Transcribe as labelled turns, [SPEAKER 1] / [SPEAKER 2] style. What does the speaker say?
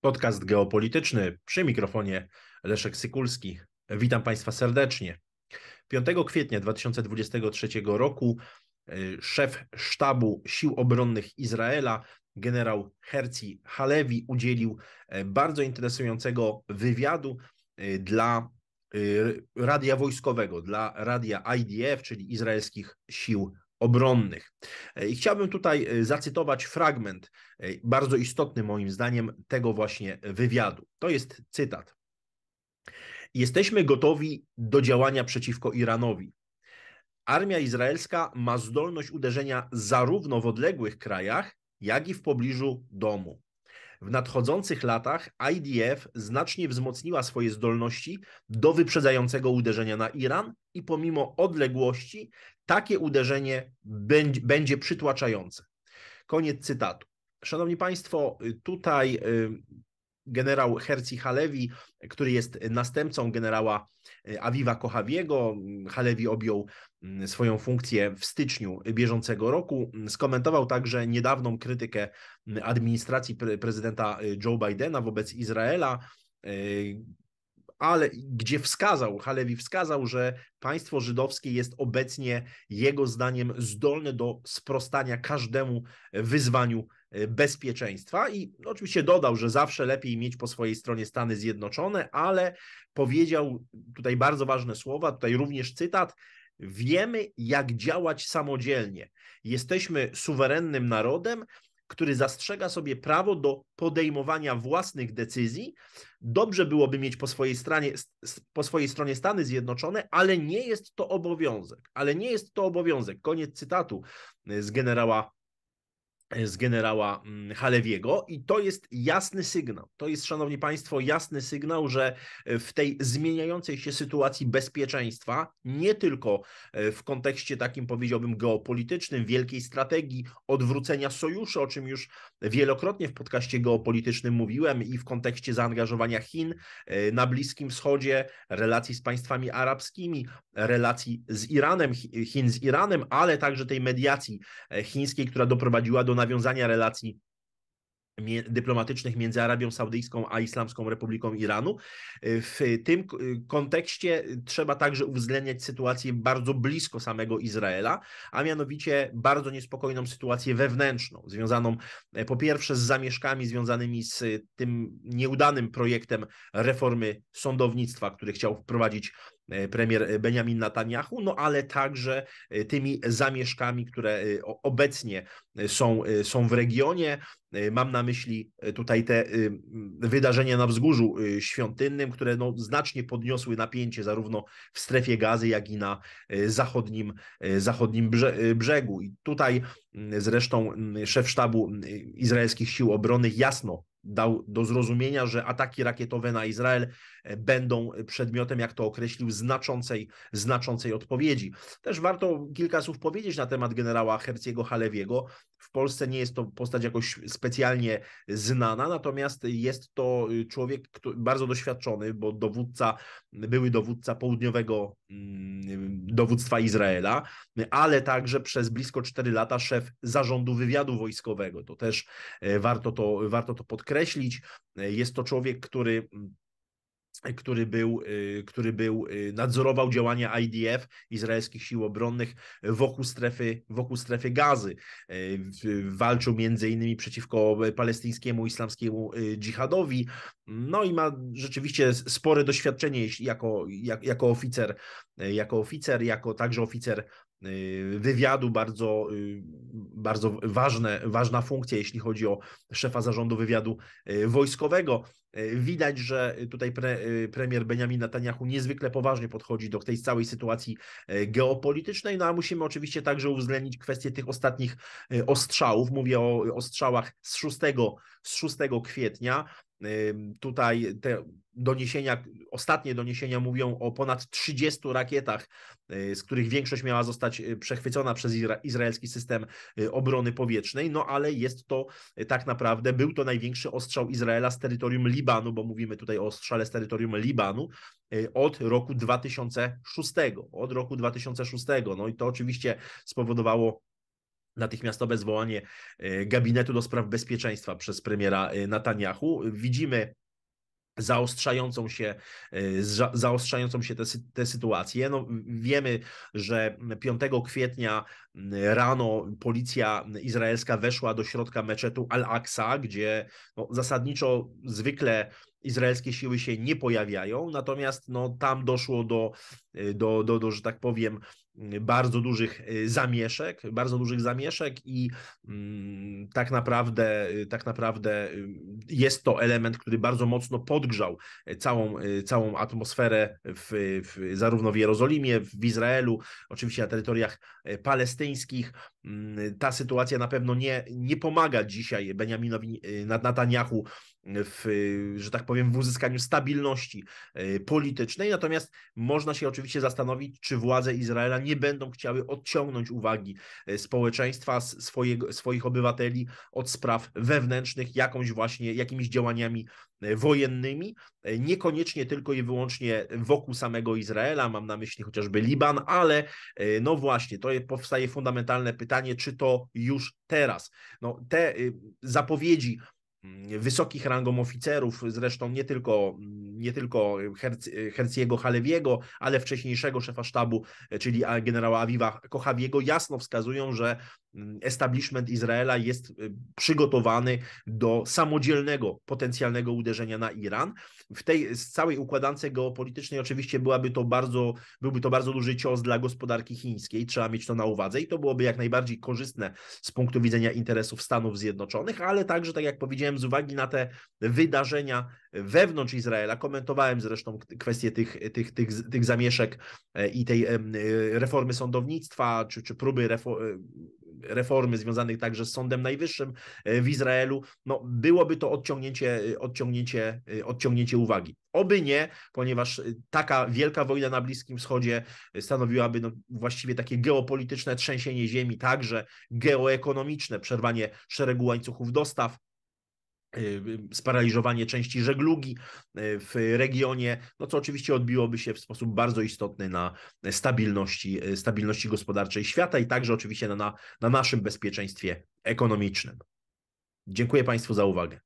[SPEAKER 1] Podcast geopolityczny przy mikrofonie Leszek Sykulski. Witam Państwa serdecznie. 5 kwietnia 2023 roku y, szef sztabu sił obronnych Izraela, generał Herzi Halewi, udzielił y, bardzo interesującego wywiadu y, dla radia wojskowego, dla radia IDF, czyli izraelskich sił obronnych. E, I chciałbym tutaj e, zacytować fragment, e, bardzo istotny moim zdaniem, tego właśnie wywiadu. To jest cytat. Jesteśmy gotowi do działania przeciwko Iranowi. Armia izraelska ma zdolność uderzenia zarówno w odległych krajach, jak i w pobliżu domu. W nadchodzących latach IDF znacznie wzmocniła swoje zdolności do wyprzedzającego uderzenia na Iran i pomimo odległości takie uderzenie będzie przytłaczające. Koniec cytatu. Szanowni Państwo, tutaj y, generał Herci Halewi, który jest następcą generała e, Awiwa Kochawiego. Halewi objął mm, swoją funkcję w styczniu bieżącego roku. Skomentował także niedawną krytykę mm, administracji prezydenta e, Joe Bidena wobec Izraela e, ale gdzie wskazał, Halewi wskazał, że państwo żydowskie jest obecnie jego zdaniem zdolne do sprostania każdemu wyzwaniu Y, bezpieczeństwa i oczywiście dodał, że zawsze lepiej mieć po swojej stronie Stany Zjednoczone, ale powiedział tutaj bardzo ważne słowa, tutaj również cytat, wiemy jak działać samodzielnie. Jesteśmy suwerennym narodem, który zastrzega sobie prawo do podejmowania własnych decyzji. Dobrze byłoby mieć po swojej, stronie, po swojej stronie Stany Zjednoczone, ale nie jest to obowiązek. Ale nie jest to obowiązek. Koniec cytatu y, z generała z generała mm, Halewiego i to jest jasny sygnał. To jest, szanowni państwo, jasny sygnał, że e, w tej zmieniającej się sytuacji bezpieczeństwa, nie tylko e, w kontekście takim powiedziałbym geopolitycznym, wielkiej strategii odwrócenia sojuszy, o czym już wielokrotnie w podcaście geopolitycznym mówiłem i w kontekście zaangażowania Chin e, na Bliskim Wschodzie, relacji z państwami arabskimi, relacji z Iranem, Chin z Iranem, ale także tej mediacji chińskiej, która doprowadziła do nawiązania relacji dyplomatycznych między Arabią Saudyjską a Islamską Republiką Iranu. W tym kontekście trzeba także uwzględniać sytuację bardzo blisko samego Izraela, a mianowicie bardzo niespokojną sytuację wewnętrzną, związaną e, po pierwsze z zamieszkami związanymi z tym nieudanym projektem reformy sądownictwa, który chciał wprowadzić E, premier e, Benjamin Netanyahu, no ale także e, tymi zamieszkami, które obecnie są, są w regionie. Mam na myśli tutaj te y, wydarzenia na wzgórzu y, świątynnym, które no znacznie podniosły napięcie zarówno w strefie gazy, jak i na zachodnim, zachodnim brzegu. I tutaj zresztą szef sztabu izraelskich sił obronnych jasno dał do zrozumienia, że ataki rakietowe na Izrael e, będą e, przedmiotem, jak to określił, znaczącej, znaczącej odpowiedzi. Też warto kilka słów powiedzieć na temat generała Herciego Halewiego. W Polsce nie jest to postać jakoś specjalnie znana, natomiast jest to y, człowiek bardzo doświadczony, bo dowódca, były dowódca południowego mm, dowództwa Izraela, ale także przez blisko 4 lata szef zarządu wywiadu wojskowego. To też e, warto to, warto to podkreślić podkreślić. E, jest to człowiek, który mm, który był, e, który był, e, nadzorował działania IDF, izraelskich sił obronnych wokół strefy, wokół strefy gazy. Walczył między innymi przeciwko palestyńskiemu islamskiemu dżihadowi, no i ma rzeczywiście spore doświadczenie jako, jak, jako oficer, jako oficer, jako także oficer Y, wywiadu bardzo, y, bardzo ważne, ważna funkcja, jeśli chodzi o szefa zarządu wywiadu y, wojskowego. Widać, że tutaj pre, premier Benjamin Netanyahu niezwykle poważnie podchodzi do tej całej sytuacji geopolitycznej, no a musimy oczywiście także uwzględnić kwestię tych ostatnich ostrzałów. Mówię o ostrzałach z 6, z 6 kwietnia. Tutaj te doniesienia, ostatnie doniesienia mówią o ponad 30 rakietach, y, z których większość miała zostać y, przechwycona przez izraelski system y, obrony powietrznej, no ale jest to tak naprawdę, był to największy ostrzał Izraela z terytorium Libanu, bo mówimy tutaj o ostrzale z terytorium Libanu od roku 2006, od roku 2006, no i to oczywiście spowodowało natychmiastowe zwołanie e, gabinetu do spraw bezpieczeństwa przez premiera e, Netanyahu. Widzimy zaostrzającą się, e, zaostrzającą się tę te, te sytuację. No, wiemy, że 5 kwietnia rano policja izraelska weszła do środka meczetu Al-Aqsa, gdzie no, zasadniczo zwykle izraelskie siły się nie pojawiają, natomiast no, tam doszło do, do, do, do, że tak powiem, bardzo dużych y, zamieszek, bardzo dużych zamieszek i mm, tak naprawdę, y, tak naprawdę y, jest to element, który bardzo mocno podgrzał całą, całą atmosferę w, w, zarówno w Jerozolimie, w Izraelu, oczywiście na terytoriach palestyńskich. Mm, ta sytuacja na pewno nie, nie pomaga dzisiaj Benjaminowi Netanyahu w, że tak powiem, w uzyskaniu stabilności e, politycznej. Natomiast można się oczywiście zastanowić, czy władze Izraela nie będą chciały odciągnąć uwagi e, społeczeństwa, swojego, swoich obywateli od spraw wewnętrznych jakąś właśnie, jakimiś działaniami e, wojennymi, niekoniecznie tylko i wyłącznie wokół samego Izraela, mam na myśli chociażby Liban, ale no właśnie, to powstaje fundamentalne pytanie, czy to już teraz. No, te y, zapowiedzi Mm, wysokich rangą oficerów, zresztą nie tylko, mm, nie tylko Herciego Halewiego, ale wcześniejszego szefa sztabu, e, czyli generała Awiwa Kochawiego, jasno wskazują, że Mm, establishment Izraela jest y, przygotowany do samodzielnego potencjalnego uderzenia na Iran. W tej z całej układance geopolitycznej oczywiście byłaby to bardzo, byłby to bardzo duży cios dla gospodarki chińskiej, trzeba mieć to na uwadze i to byłoby jak najbardziej korzystne z punktu widzenia interesów Stanów Zjednoczonych, ale także, tak jak powiedziałem, z uwagi na te wydarzenia wewnątrz Izraela, komentowałem zresztą kwestię tych, tych, tych, tych zamieszek e, i tej y, reformy sądownictwa, czy, czy próby reformy reformy związanych także z Sądem Najwyższym e, w Izraelu, no byłoby to odciągnięcie, e, odciągnięcie, e, odciągnięcie uwagi. Oby nie, ponieważ taka wielka wojna na Bliskim Wschodzie stanowiłaby no, właściwie takie geopolityczne trzęsienie ziemi, także geoekonomiczne, przerwanie szeregu łańcuchów dostaw, Y, y, sparaliżowanie części żeglugi y, w regionie, no co oczywiście odbiłoby się w sposób bardzo istotny na stabilności, stabilności gospodarczej świata i także oczywiście na, na naszym bezpieczeństwie ekonomicznym. Dziękuję Państwu za uwagę.